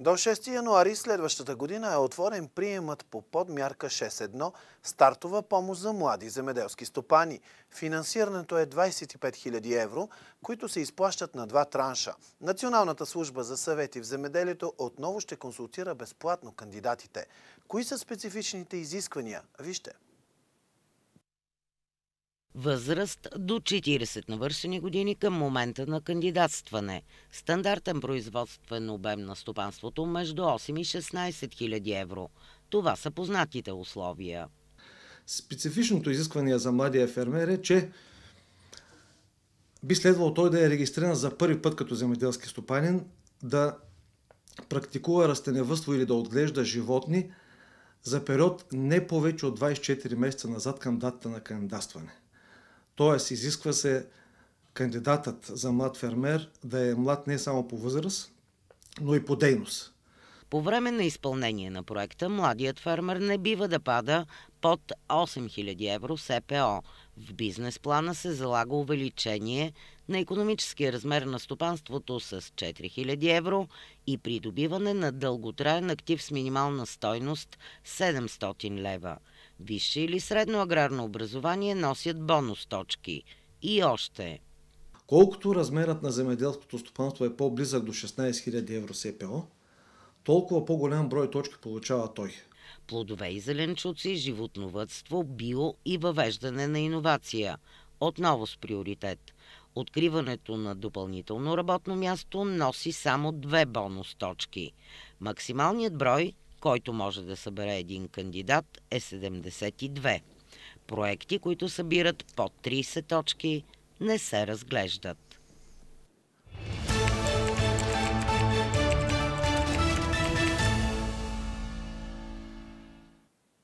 До 6 януари следващата година е отворен приемът по подмярка 6.1 стартова помощ за млади земеделски стопани. Финансирането е 25 000 евро, които се изплащат на два транша. Националната служба за съвети в земеделието отново ще консултира безплатно кандидатите. Кои са специфичните изисквания? Вижте. Възраст до 40 навършени години към момента на кандидатстване. Стандартен производствен обем на стопанството между 8 и 16 хиляди евро. Това са познатите условия. Специфичното изискване за младия фермер е, че би следвало той да е регистриран за първи път като земеделски стопанин, да практикува растеневъство или да отглежда животни за период не повече от 24 месеца назад към датата на кандидатстване. Тоест, изисква се кандидатът за млад фермер да е млад не само по възраст, но и по дейност. По време на изпълнение на проекта, младият фермер не бива да пада под 8000 евро СПО. В бизнес плана се залага увеличение на економическия размер на стопанството с 4000 евро и придобиване на дълготраен актив с минимална стойност 700 лева – висше или средно аграрно образование носят бонус точки. И още. Колкото размерът на земеделското стопанство е по-близък до 16 000 евро СПО, толкова по-голям брой точки получава той. Плодове и зеленчуци, животновътство, био и въвеждане на иновация. Отново с приоритет. Откриването на допълнително работно място носи само две бонус точки. Максималният брой който може да събере един кандидат, е 72. Проекти, които събират под 30 точки, не се разглеждат.